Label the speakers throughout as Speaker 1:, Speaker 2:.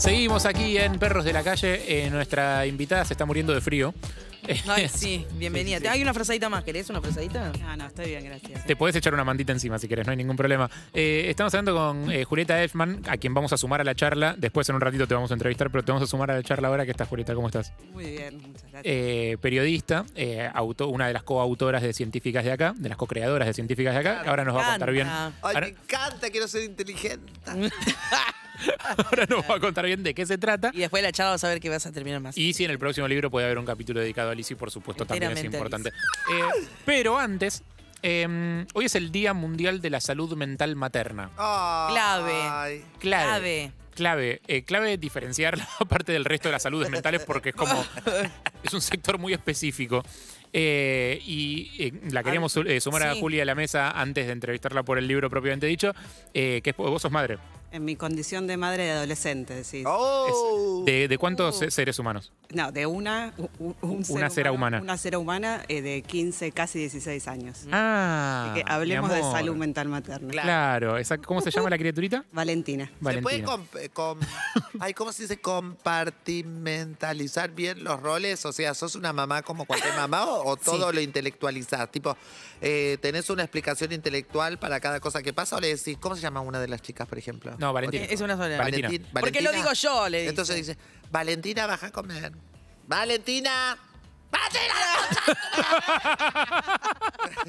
Speaker 1: Seguimos aquí en Perros de la Calle. Eh, nuestra invitada se está muriendo de frío. Ay,
Speaker 2: sí, bienvenida. ¿Hay una frazadita más? ¿Querés una frazadita? No, no, estoy bien, gracias.
Speaker 1: Eh. Te puedes echar una mandita encima si quieres, no hay ningún problema. Eh, estamos hablando con Julieta Elfman, a quien vamos a sumar a la charla. Después en un ratito te vamos a entrevistar, pero te vamos a sumar a la charla ahora. ¿Qué estás, Julieta? ¿Cómo estás? Muy bien, muchas gracias. periodista, auto, una de las coautoras de Científicas de Acá, de las co-creadoras de Científicas de Acá. Ahora nos va a contar bien. Ay, me
Speaker 3: encanta, que no ser inteligente.
Speaker 1: Ahora nos va a contar bien de qué se trata. Y después la charla vas a saber qué vas a terminar más. Y si en el próximo libro puede haber un capítulo dedicado a Lizzie, por supuesto, también es importante. Eh, pero antes, em, hoy es el Día Mundial de la Salud Mental Materna. Clave. Clave. Clave. Clave, eh, clave diferenciar la parte del resto de las saludes mentales porque es como. es un sector muy específico. Eh, y la queríamos ah, sumar a Julia a la mesa antes de entrevistarla por el libro propiamente dicho, que vos sos madre.
Speaker 4: En mi condición de madre de adolescente, decís. Oh.
Speaker 1: ¿De, cuántos oh. seres humanos?
Speaker 4: No, de una. una cera humana. Una cera humana eh, de 15, casi 16 años. Mm.
Speaker 1: Ah. hablemos de salud
Speaker 3: mental materna. Claro.
Speaker 1: ¿Cómo se llama la criaturita? Valentina. ¿Se puede
Speaker 3: eh, ¿Cómo se dice? Compartimentalizar bien los roles. O sea, ¿sos una mamá como cualquier mamá o, todo lo intelectualizás? Tipo, eh, ¿tenés una explicación intelectual para cada cosa que pasa o le decís, ¿cómo se llama una de las chicas, por ejemplo? No,
Speaker 2: Valentina. Es una sola. Valentina. Valentina. Porque lo digo yo,
Speaker 3: le dice. Entonces dice. Valentina, baja a comer. Valentina.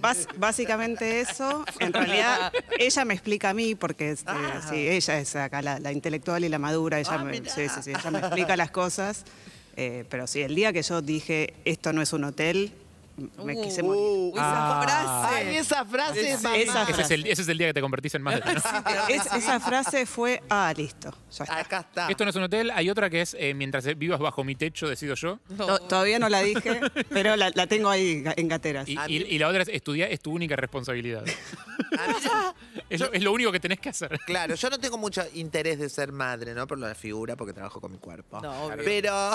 Speaker 3: Bás, básicamente eso.
Speaker 4: En realidad, ella me explica a mí, porque este, ah. ella es acá la, intelectual y la madura, ella, ah, me, sí, sí, ella me explica las cosas. Eh, pero sí, el día que yo dije, esto no es un hotel,
Speaker 1: me uh, quise morir. Uh, ah. esa frase. esa frase, Ese, es el, día que te convertís en madre.
Speaker 4: esa frase fue, ah, listo. Acá
Speaker 1: está. Esto no es un hotel. Hay otra que es, eh, mientras vivas bajo mi techo, decido yo. todavía no la dije, pero la, tengo ahí en gateras. Y, la otra es, estudiar es tu única responsabilidad. es, es lo único que tenés que hacer. Claro, yo
Speaker 3: no tengo mucho interés de ser madre, ¿no? Por la figura, porque trabajo con mi cuerpo. Pero,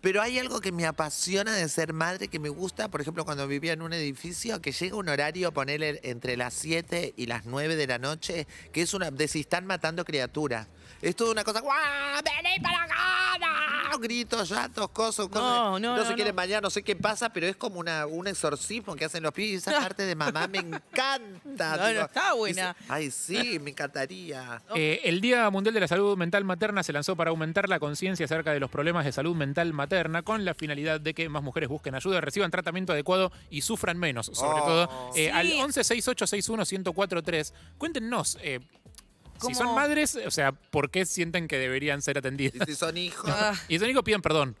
Speaker 3: pero hay algo que me apasiona de ser madre que me gusta por ejemplo, cuando vivía en un edificio, que llega un horario, ponerle entre las 7 y las 9 de la noche, que es una, de si están matando criaturas. Es toda una cosa. ¡Guau! ¡Vení para acá! ¡No! Gritos, llantos, cosas, cosas. No, no, no. se no, quieren no. no sé qué pasa, pero es como una, un exorcismo que hacen los pibes. Esa parte de mamá me encanta. No, está buena. Ay, sí, me encantaría. Eh,
Speaker 1: el Día Mundial de la Salud Mental Materna se lanzó para aumentar la conciencia acerca de los problemas de salud mental materna con la finalidad de que más mujeres busquen ayuda, reciban tratamiento adecuado y sufran menos, sobre oh. todo. Eh, al 11 61 1043 cuéntenos. Eh, si son madres, o sea, ¿por qué sienten que deberían ser atendidas? si son hijos. Ah. Y son hijos, pidan perdón.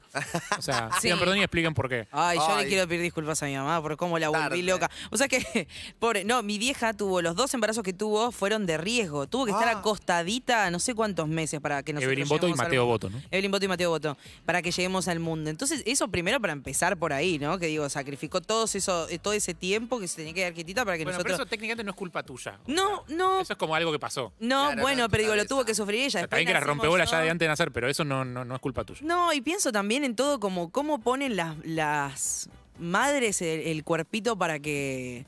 Speaker 1: O sea, pidan perdón y expliquen por qué. Ay, yo le quiero
Speaker 2: pedir disculpas a mi mamá por cómo la volví loca. O sea que, pobre, no, mi vieja tuvo, los dos embarazos que tuvo fueron de riesgo. Tuvo que estar ah. acostadita no sé cuántos meses para que nosotros Evelyn Boto y Mateo Boto, ¿no? Evelyn Boto y Mateo Boto, para que lleguemos al mundo. Entonces, eso primero para empezar por ahí, ¿no? Que digo, sacrificó todo eso, eh, todo ese tiempo que se tenía que dar quitita para que nosotros... Pero eso
Speaker 1: técnicamente no es culpa tuya. No, no. Eso es como algo que pasó. No, bueno,
Speaker 2: pero digo, lo tuvo que sufrir ella. También que las rompebola ya de antes
Speaker 1: de nacer, pero eso no, no, es culpa tuya.
Speaker 2: No, y pienso también en todo como cómo ponen las, las madres el, cuerpito para que,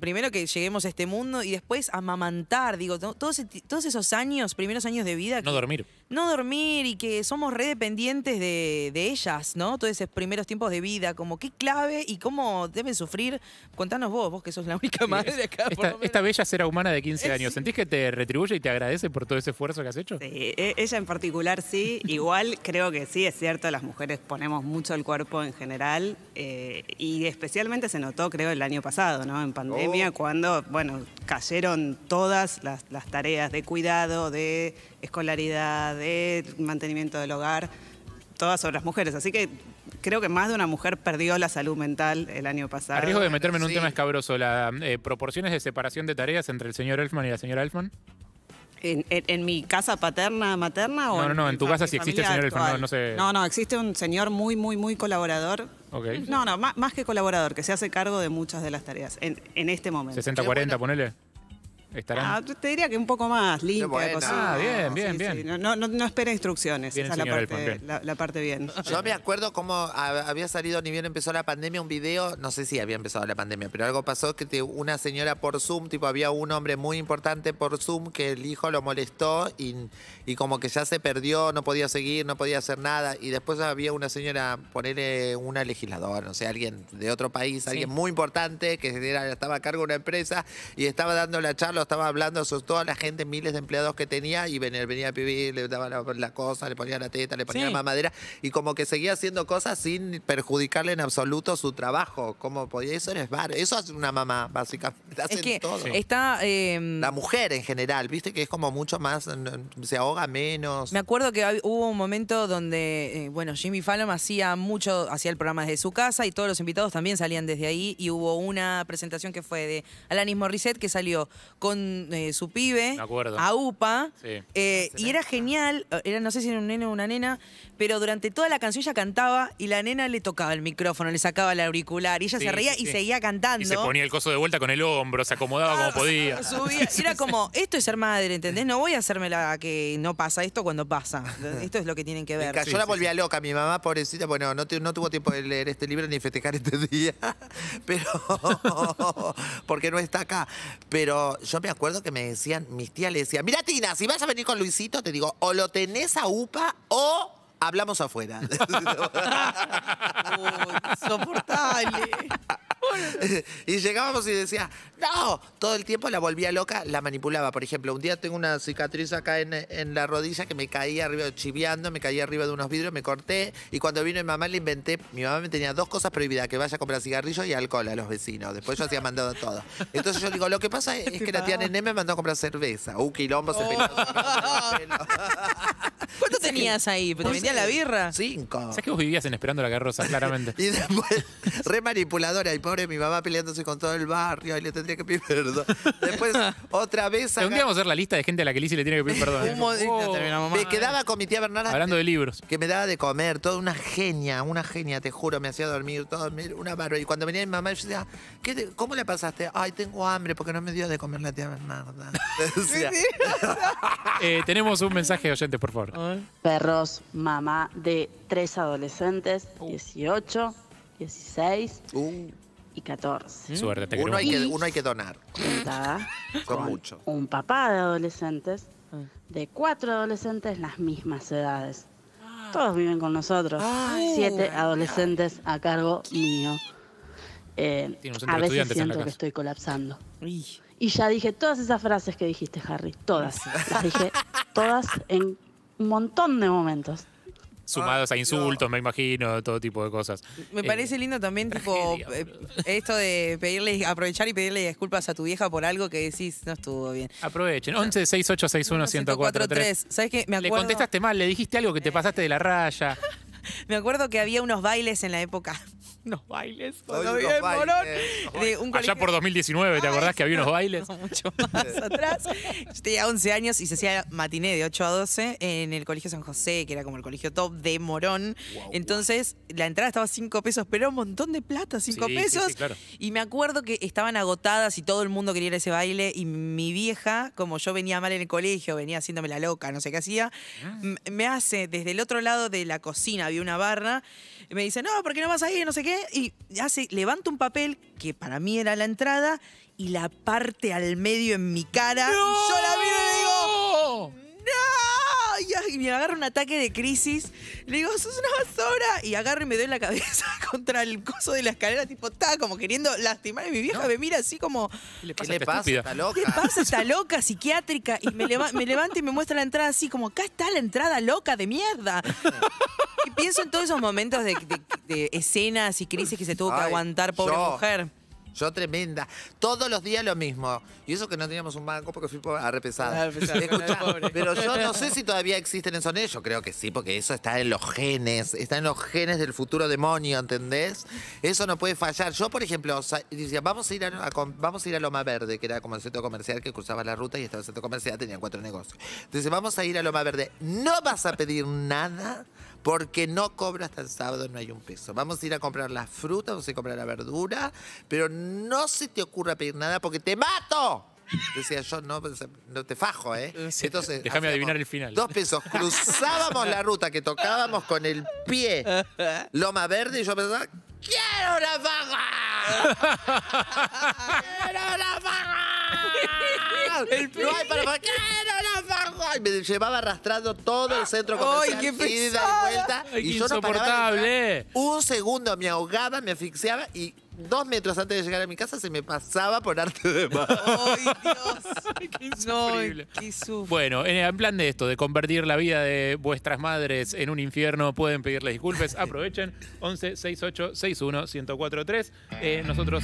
Speaker 2: primero que lleguemos a este mundo y después amamantar, digo, todos, todos esos años, primeros años de vida. no dormir no dormir y que somos redependientes de, de ellas, ¿no? Todos esos primeros tiempos de vida, como qué clave y cómo deben sufrir. Contanos vos, vos que sos la única madre acá.
Speaker 1: Esta, bella cera humana de 15 años, ¿sentís que te retribuye y te agradece por todo ese esfuerzo que has hecho? E,
Speaker 4: ella en particular
Speaker 1: sí. Igual creo que sí, es cierto, las mujeres ponemos mucho el cuerpo en
Speaker 4: general eh, y especialmente se notó, creo, el año pasado, ¿no? En pandemia, oh. cuando, bueno, cayeron todas las tareas de cuidado, de escolaridad de mantenimiento del hogar, todas sobre las mujeres. Así que creo que más de una mujer perdió la salud mental el año pasado. Arriesgo de meterme en un tema
Speaker 1: escabroso, las eh, proporciones de separación de tareas entre el señor Elfman y la señora Elfman.
Speaker 4: ¿En, mi casa paterna, materna? O no, no, en, tu casa sí existe el señor Elfman, no, no, existe un señor muy, muy, muy colaborador. No, no, más, que colaborador, que se hace cargo de muchas de las tareas en, este momento. 60-40,
Speaker 1: ponele. Ah,
Speaker 3: te diría que un poco más limpia. ah, bien, bien,
Speaker 4: bien. No, no, no, espera instrucciones. Esa la
Speaker 3: parte, bien. Yo me acuerdo cómo había salido, ni bien empezó la pandemia, un video, no sé si había empezado la pandemia, pero algo pasó que una señora por Zoom, tipo había un hombre muy importante por Zoom que el hijo lo molestó y, y como que ya se perdió, no podía seguir, no podía hacer nada. Y después había una señora, ponele una legisladora, no sea, alguien de otro país, alguien muy importante que estaba a cargo de una empresa y estaba dando la charla estaba hablando, sobre toda la gente, miles de empleados que tenía, y venía, a vivir, le daba la, cosas cosa, le ponía la teta, le ponía la mamadera, y como que seguía haciendo cosas sin perjudicarle en absoluto su trabajo. cómo podía, eso es eso hace una mamá, básicamente. Está, em, la mujer en general, viste que es como mucho más, se ahoga menos.
Speaker 2: Me acuerdo que hubo un momento donde, eh, bueno, Jimmy Fallon hacía mucho, hacía el programa desde su casa y todos los invitados también salían desde ahí, y hubo una presentación que fue de Alanis Morissette que salió con con eh, su pibe a UPA. Eh, y era genial, eh, era, no sé si era un nene o una nena, pero durante toda la canción ella cantaba y la nena le tocaba el micrófono, le sacaba el auricular y ella se reía y seguía cantando. Y se ponía
Speaker 1: el coso de vuelta con el hombro, se acomodaba como ah, podía.
Speaker 2: era como, esto es ser madre, ¿entendés? No voy a hacerme la que no pasa esto cuando
Speaker 3: pasa. Esto
Speaker 2: es lo que tienen que ver. Yo la
Speaker 3: volvía loca, mi mamá, pobrecita, bueno, no, no tuvo tiempo de leer este libro ni festejar este día, pero porque no está acá. Pero yo me acuerdo que me decían, mis tías le decían, mira Tina, si vas a venir con Luisito, te digo, o lo tenés a UPA o hablamos afuera. y llegábamos y decía, no, todo el tiempo la volvía loca, la manipulaba. Por ejemplo, un día tengo una cicatriz acá en, la rodilla que me caía arriba chiviando, me caía arriba de unos vidrios, me corté. Y cuando vino mi mamá le inventé, mi mamá me tenía dos cosas prohibidas, que vaya a comprar cigarrillos y alcohol a los vecinos. Después yo hacía mandado todo. Entonces yo digo, lo que pasa es que la tía Nené me mandó a comprar cerveza. Un quilombo se peló.
Speaker 1: ¿Cuánto tenías ahí? ¿Te pues, vendía la eh, birra?
Speaker 3: Cinco. ¿Sabes
Speaker 1: que vos vivías en Esperando la Carroza, claramente? y
Speaker 3: después, re manipuladora y mi mamá peleándose con todo el barrio y le tendría que pedir perdón.
Speaker 1: Después, otra vez. Un día a hacer la lista de gente a la que Lizzie le tiene que pedir perdón. me quedaba con mi tía Bernarda. Hablando de libros.
Speaker 3: Que me daba de comer, toda una genia, una genia, te juro, me hacía dormir, todo, una mano. Y cuando venía mi mamá, yo decía, ¿cómo le pasaste? Ay, tengo hambre porque no me dio de comer la tía Bernarda.
Speaker 1: Eh, tenemos un mensaje de oyentes, por favor.
Speaker 4: Perros, mamá de tres adolescentes, 18, uh. 16. 14. Suerte, uno, hay que,
Speaker 3: donar. con mucho.
Speaker 4: Un papá de adolescentes, ah. de cuatro adolescentes las mismas edades. Todos viven con nosotros. Siete adolescentes a cargo mío. Eh, a veces siento que estoy colapsando. Y ya dije todas esas frases que dijiste, Harry. Todas. Las dije todas en
Speaker 2: un montón de momentos
Speaker 1: sumados ah, a insultos, me imagino, todo tipo de cosas. Me eh,
Speaker 2: parece lindo también, tipo, eh, esto de pedirle, aprovechar y pedirle disculpas a tu vieja por algo que decís no estuvo bien.
Speaker 1: Aprovechen, 11 6861 1043.
Speaker 2: ¿Sabes qué? Me acuerdo. Le contestaste
Speaker 1: mal, le dijiste algo que te eh. pasaste de la raya.
Speaker 2: me acuerdo que había unos bailes en la época unos
Speaker 1: bailes Allá por 2019, ¿te acordás que había unos bailes? mucho más atrás.
Speaker 2: Yo tenía 11 años y se hacía matiné de 8 a 12 en el Colegio San José, que era como el colegio top de Morón. Entonces, la entrada estaba 5 pesos, pero un montón de plata, 5 pesos. Y me acuerdo que estaban agotadas y todo el mundo quería ir a ese baile. Y mi vieja, como yo venía mal en el colegio, venía haciéndome la loca, no sé qué hacía, ah. me hace desde el otro lado de la cocina, había una barra, y me dice, no, ¿por qué no vas ahí? No sé qué y hace, levanto un papel que para mí era la entrada y la parte al medio en mi cara. ¡No! Y yo la miro y digo, ¡No! Y me agarra un ataque de crisis. Le digo, sos una basura. Y agarro y me doy la cabeza contra el coso de la escalera, tipo, está como queriendo lastimar. a mi vieja me mira así como. ¿Qué le pasa? ¿Qué pasa? Está loca. psiquiátrica. Y me, levanta y me muestra la entrada así, como, acá está la entrada loca de mierda. pienso en todos esos momentos de, escenas
Speaker 3: y crisis que se tuvo que aguantar, pobre mujer. Yo tremenda. Todos los días lo mismo. Y eso que no teníamos un banco porque fui a pero yo no sé si todavía existen en son Yo creo que sí, porque eso está en los genes. Está en los genes del futuro demonio, ¿entendés? Eso no puede fallar. Yo, por ejemplo, decía, vamos a ir a, vamos a, ir a Loma Verde, que era como el centro comercial que cruzaba la ruta y estaba el centro comercial, tenía cuatro negocios. Entonces, vamos a ir a Loma Verde. No vas a pedir nada porque no cobra hasta el sábado, no hay un peso. Vamos a ir a comprar las frutas, vamos a ir a comprar la verdura, pero no no se te ocurra pedir nada porque te mato. Decía yo, no, te fajo, ¿eh? Entonces, Déjame
Speaker 1: adivinar el final. Dos
Speaker 3: pesos. Cruzábamos la ruta que tocábamos con el pie Loma Verde y yo pensaba, ¡Quiero la faja! ¡Quiero la faja! no me llevaba arrastrando todo el centro comercial. Ay, qué y vuelta. y yo no un segundo me ahogaba, me asfixiaba y dos metros antes de llegar a mi casa se me pasaba por arte de mar. ¡Ay, Dios!
Speaker 1: ¡Qué insufrible! bueno, en, plan de esto, de convertir la vida de vuestras madres en un infierno, pueden pedirles disculpas. Aprovechen. 11 68 61 1043. nosotros